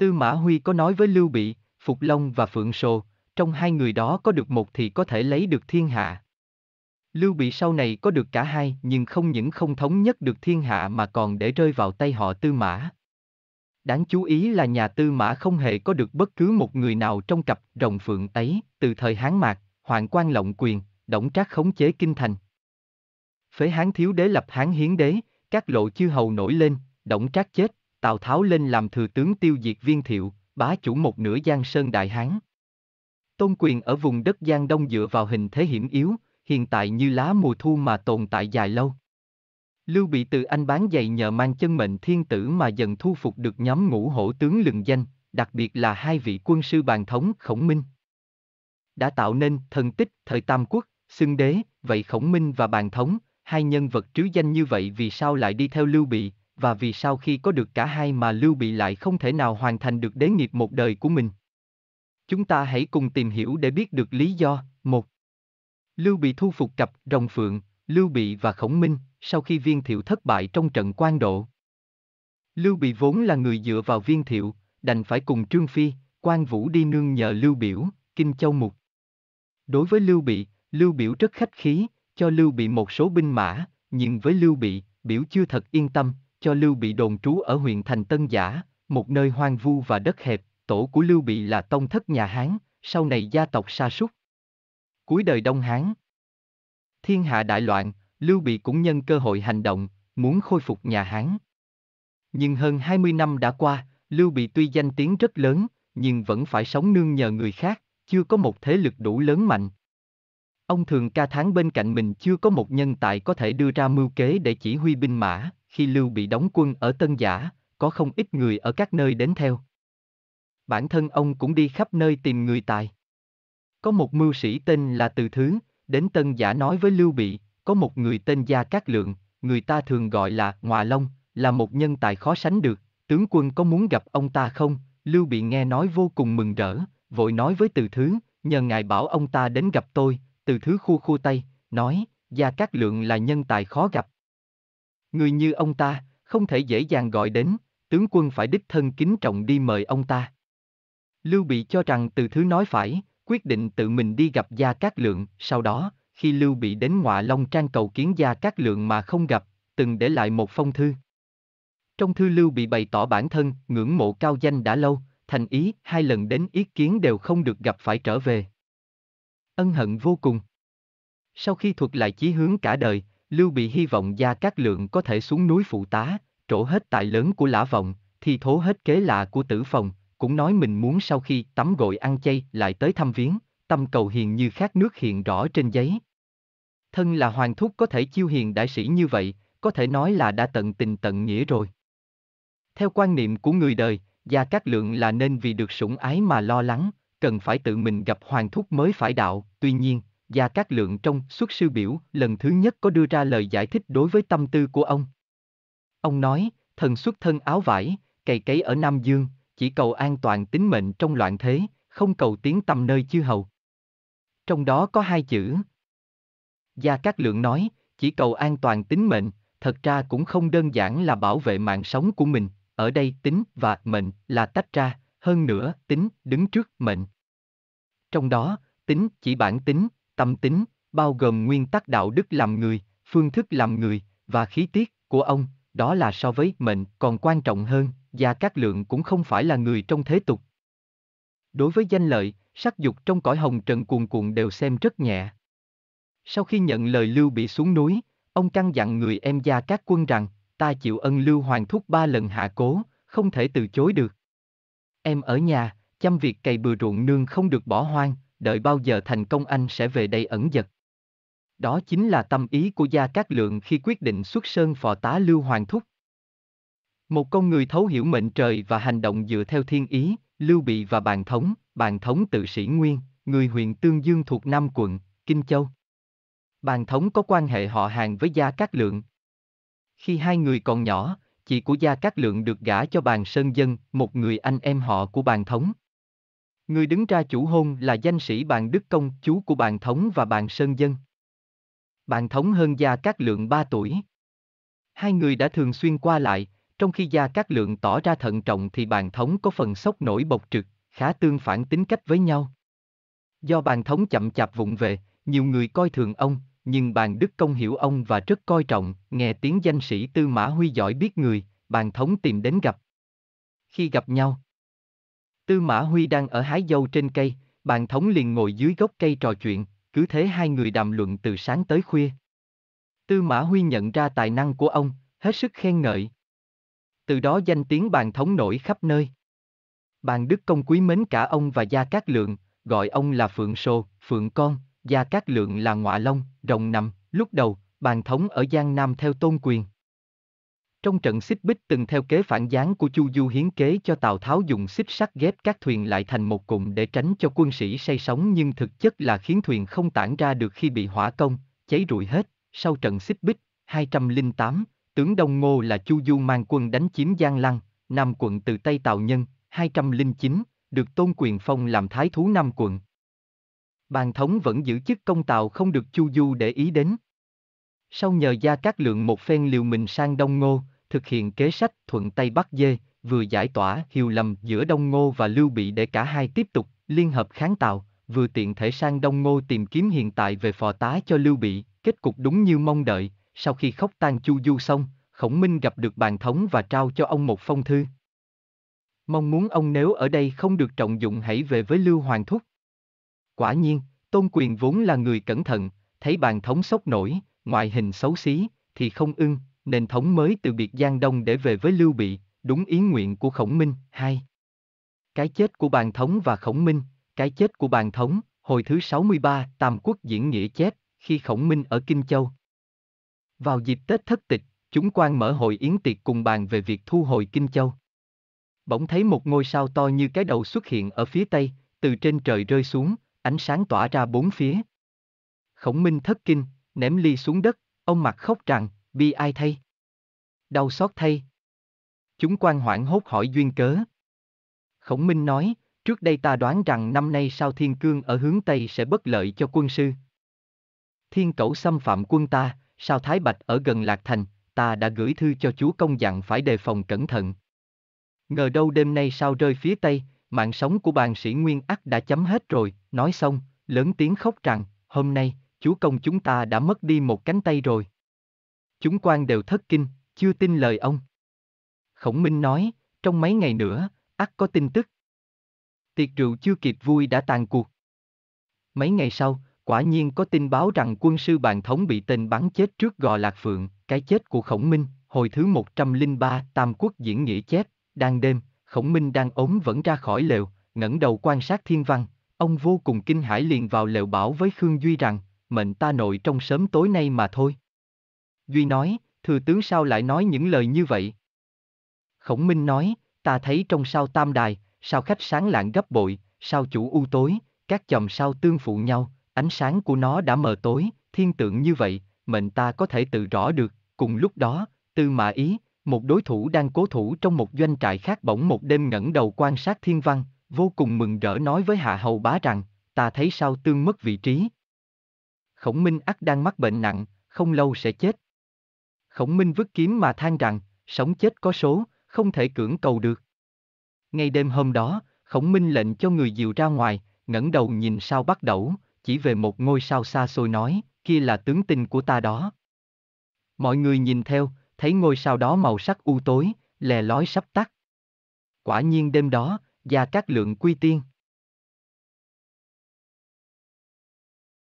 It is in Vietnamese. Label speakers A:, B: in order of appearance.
A: Tư Mã Huy có nói với Lưu Bị, Phục Long và Phượng Sồ, trong hai người đó có được một thì có thể lấy được thiên hạ. Lưu Bị sau này có được cả hai nhưng không những không thống nhất được thiên hạ mà còn để rơi vào tay họ Tư Mã. Đáng chú ý là nhà Tư Mã không hề có được bất cứ một người nào trong cặp rồng phượng ấy, từ thời Hán Mạc, Hoàng quan Lộng Quyền, Đổng Trác khống chế Kinh Thành. Phế Hán Thiếu Đế lập Hán Hiến Đế, các lộ chư hầu nổi lên, Đổng Trác chết, Tào Tháo lên làm thừa tướng tiêu diệt viên thiệu, bá chủ một nửa Giang Sơn Đại Hán. Tôn quyền ở vùng đất Giang Đông dựa vào hình thế hiểm yếu, hiện tại như lá mùa thu mà tồn tại dài lâu. Lưu Bị từ anh bán giày nhờ mang chân mệnh thiên tử mà dần thu phục được nhóm ngũ hổ tướng lừng danh, đặc biệt là hai vị quân sư bàn thống Khổng Minh. Đã tạo nên thần tích thời Tam Quốc, xưng đế, vậy Khổng Minh và bàn thống, hai nhân vật trứ danh như vậy vì sao lại đi theo Lưu Bị, và vì sao khi có được cả hai mà Lưu Bị lại không thể nào hoàn thành được đế nghiệp một đời của mình. Chúng ta hãy cùng tìm hiểu để biết được lý do. Một, Lưu Bị thu phục cặp rồng phượng, Lưu Bị và Khổng Minh sau khi Viên Thiệu thất bại trong trận quan độ. Lưu Bị vốn là người dựa vào Viên Thiệu, đành phải cùng Trương Phi, Quan Vũ đi nương nhờ Lưu Biểu, Kinh Châu Mục. Đối với Lưu Bị, Lưu Biểu rất khách khí, cho Lưu Bị một số binh mã, nhưng với Lưu Bị, Biểu chưa thật yên tâm, cho Lưu Bị đồn trú ở huyện thành Tân Giả, một nơi hoang vu và đất hẹp, tổ của Lưu Bị là tông thất nhà Hán, sau này gia tộc sa sút. Cuối đời Đông Hán Thiên hạ đại loạn, Lưu Bị cũng nhân cơ hội hành động, muốn khôi phục nhà Hán. Nhưng hơn 20 năm đã qua, Lưu Bị tuy danh tiếng rất lớn, nhưng vẫn phải sống nương nhờ người khác, chưa có một thế lực đủ lớn mạnh. Ông thường ca tháng bên cạnh mình chưa có một nhân tài có thể đưa ra mưu kế để chỉ huy binh mã, khi Lưu bị đóng quân ở Tân Giả, có không ít người ở các nơi đến theo. Bản thân ông cũng đi khắp nơi tìm người tài. Có một mưu sĩ tên là Từ Thứ, đến Tân Giả nói với Lưu Bị, có một người tên Gia Cát Lượng, người ta thường gọi là Ngọa Long, là một nhân tài khó sánh được, tướng quân có muốn gặp ông ta không? Lưu Bị nghe nói vô cùng mừng rỡ, vội nói với Từ Thứ, nhờ ngài bảo ông ta đến gặp tôi, Từ Thứ khu khu tay, nói, Gia Cát Lượng là nhân tài khó gặp, Người như ông ta, không thể dễ dàng gọi đến, tướng quân phải đích thân kính trọng đi mời ông ta. Lưu Bị cho rằng từ thứ nói phải, quyết định tự mình đi gặp Gia Cát Lượng, sau đó, khi Lưu Bị đến ngọa Long Trang cầu kiến Gia Cát Lượng mà không gặp, từng để lại một phong thư. Trong thư Lưu Bị bày tỏ bản thân, ngưỡng mộ cao danh đã lâu, thành ý, hai lần đến ý kiến đều không được gặp phải trở về. Ân hận vô cùng. Sau khi thuật lại chí hướng cả đời, Lưu Bị hy vọng Gia Cát Lượng có thể xuống núi phụ tá, trổ hết tài lớn của lã vọng, thì thố hết kế lạ của tử phòng, cũng nói mình muốn sau khi tắm gội ăn chay lại tới thăm viếng, tâm cầu hiền như khát nước hiện rõ trên giấy. Thân là hoàng thúc có thể chiêu hiền đại sĩ như vậy, có thể nói là đã tận tình tận nghĩa rồi. Theo quan niệm của người đời, Gia Cát Lượng là nên vì được sủng ái mà lo lắng, cần phải tự mình gặp hoàng thúc mới phải đạo, tuy nhiên, Gia Cát lượng trong xuất sư biểu lần thứ nhất có đưa ra lời giải thích đối với tâm tư của ông. Ông nói, thần xuất thân áo vải, cày cấy ở Nam Dương, chỉ cầu an toàn tính mệnh trong loạn thế, không cầu tiếng tâm nơi chư hầu. Trong đó có hai chữ. Gia Cát Lượng nói, chỉ cầu an toàn tính mệnh, thật ra cũng không đơn giản là bảo vệ mạng sống của mình, ở đây tính và mệnh là tách ra, hơn nữa tính đứng trước mệnh. Trong đó, tính chỉ bản tính, tâm tính, bao gồm nguyên tắc đạo đức làm người, phương thức làm người, và khí tiết của ông, đó là so với mệnh còn quan trọng hơn, Gia Cát Lượng cũng không phải là người trong thế tục. Đối với danh lợi, sắc dục trong cõi hồng trần cuồn cuộn đều xem rất nhẹ. Sau khi nhận lời Lưu Bị xuống núi, ông căn dặn người em Gia Cát Quân rằng, ta chịu ân Lưu Hoàng Thúc ba lần hạ cố, không thể từ chối được. Em ở nhà, chăm việc cày bừa ruộng nương không được bỏ hoang, đợi bao giờ thành công anh sẽ về đây ẩn giật. Đó chính là tâm ý của Gia Cát Lượng khi quyết định xuất sơn phò tá Lưu Hoàng Thúc. Một con người thấu hiểu mệnh trời và hành động dựa theo thiên ý, Lưu Bị và Bàn Thống, Bàn Thống tự sĩ Nguyên, người huyện Tương Dương thuộc Nam quận, Kinh Châu. Bàn Thống có quan hệ họ hàng với Gia Cát Lượng. Khi hai người còn nhỏ, chị của Gia Cát Lượng được gả cho Bàn Sơn Dân, một người anh em họ của Bàn Thống. Người đứng ra chủ hôn là danh sĩ bàn Đức Công, chú của bàn Thống và bàn Sơn Dân. Bàn Thống hơn Gia Cát Lượng 3 tuổi. Hai người đã thường xuyên qua lại, trong khi Gia Cát Lượng tỏ ra thận trọng thì bàn Thống có phần sốc nổi bộc trực, khá tương phản tính cách với nhau. Do bàn Thống chậm chạp vụng về, nhiều người coi thường ông, nhưng bàn Đức Công hiểu ông và rất coi trọng, nghe tiếng danh sĩ Tư Mã Huy giỏi biết người, bàn Thống tìm đến gặp. Khi gặp nhau, Tư Mã Huy đang ở hái dâu trên cây, bàn thống liền ngồi dưới gốc cây trò chuyện, cứ thế hai người đàm luận từ sáng tới khuya. Tư Mã Huy nhận ra tài năng của ông, hết sức khen ngợi. Từ đó danh tiếng bàn thống nổi khắp nơi. Bàn Đức Công quý mến cả ông và Gia Cát Lượng, gọi ông là Phượng Sô, Phượng Con, Gia Cát Lượng là Ngọa Long, Rồng Nằm. Lúc đầu, bàn thống ở Giang Nam theo tôn quyền. Trong trận xích bích từng theo kế phản gián của Chu Du hiến kế cho Tào Tháo dùng xích sắt ghép các thuyền lại thành một cụm để tránh cho quân sĩ say sóng nhưng thực chất là khiến thuyền không tản ra được khi bị hỏa công, cháy rụi hết. Sau trận xích bích, 208, tướng Đông Ngô là Chu Du mang quân đánh chiếm Giang Lăng, Nam quận từ Tây Tào Nhân, 209, được Tôn Quyền Phong làm thái thú Nam quận. Bàn thống vẫn giữ chức công tào không được Chu Du để ý đến. Sau nhờ Gia Cát Lượng một phen liều mình sang Đông Ngô, thực hiện kế sách thuận tay bắt Dê, vừa giải tỏa hiểu lầm giữa Đông Ngô và Lưu Bị để cả hai tiếp tục liên hợp kháng Tào, vừa tiện thể sang Đông Ngô tìm kiếm hiện tại về phò tá cho Lưu Bị, kết cục đúng như mong đợi, sau khi khóc tan Chu Du xong, Khổng Minh gặp được bàn thống và trao cho ông một phong thư. Mong muốn ông nếu ở đây không được trọng dụng hãy về với Lưu Hoàng Thúc. Quả nhiên, Tôn Quyền vốn là người cẩn thận, thấy bàn thống sốc nổi, ngoại hình xấu xí, thì không ưng, nền thống mới từ biệt Giang Đông để về với Lưu Bị, đúng ý nguyện của Khổng Minh. Hai, Cái chết của bàn thống và Khổng Minh, cái chết của bàn thống, hồi thứ 63, Tam Quốc diễn nghĩa chép, khi Khổng Minh ở Kinh Châu. Vào dịp Tết thất tịch, chúng quan mở hội yến tiệc cùng bàn về việc thu hồi Kinh Châu. Bỗng thấy một ngôi sao to như cái đầu xuất hiện ở phía tây, từ trên trời rơi xuống, ánh sáng tỏa ra bốn phía. Khổng Minh thất kinh, ném ly xuống đất, ông mặt khóc rằng, bi ai thay? Đau xót thay. Chúng quan hoảng hốt hỏi duyên cớ. Khổng Minh nói, trước đây ta đoán rằng năm nay sao thiên cương ở hướng Tây sẽ bất lợi cho quân sư. Thiên cẩu xâm phạm quân ta, sao Thái Bạch ở gần Lạc Thành, ta đã gửi thư cho chúa công dặn phải đề phòng cẩn thận. Ngờ đâu đêm nay sao rơi phía Tây, mạng sống của bàn sĩ Nguyên ắt đã chấm hết rồi, nói xong, lớn tiếng khóc rằng, hôm nay, chúa công chúng ta đã mất đi một cánh tay rồi. Chúng quan đều thất kinh, chưa tin lời ông. Khổng Minh nói, trong mấy ngày nữa, ắt có tin tức. Tiệc rượu chưa kịp vui đã tàn cuộc. Mấy ngày sau, quả nhiên có tin báo rằng quân sư bàn thống bị tên bắn chết trước gò Lạc Phượng, cái chết của Khổng Minh, hồi thứ 103 Tam Quốc diễn nghĩa chép, đang đêm, Khổng Minh đang ốm vẫn ra khỏi lều, ngẩng đầu quan sát thiên văn, ông vô cùng kinh hãi liền vào lều bảo với Khương Duy rằng, mệnh ta nội trong sớm tối nay mà thôi. Duy nói, thừa tướng sao lại nói những lời như vậy? Khổng Minh nói, ta thấy trong sao tam đài, sao khách sáng lạng gấp bội, sao chủ u tối, các chòm sao tương phụ nhau, ánh sáng của nó đã mờ tối, thiên tượng như vậy, mệnh ta có thể tự rõ được, cùng lúc đó, tư mã ý, một đối thủ đang cố thủ trong một doanh trại khác bỗng một đêm ngẩng đầu quan sát thiên văn, vô cùng mừng rỡ nói với hạ hầu bá rằng, ta thấy sao tương mất vị trí. Khổng Minh ắt đang mắc bệnh nặng, không lâu sẽ chết. Khổng Minh vứt kiếm mà than rằng, sống chết có số, không thể cưỡng cầu được. Ngay đêm hôm đó, Khổng Minh lệnh cho người diều ra ngoài, ngẩng đầu nhìn sao bắt đầu, chỉ về một ngôi sao xa xôi nói, kia là tướng tinh của ta đó. Mọi người nhìn theo, thấy ngôi sao đó màu sắc u tối, lè lói sắp tắt. Quả nhiên đêm đó, Gia các Lượng quy tiên.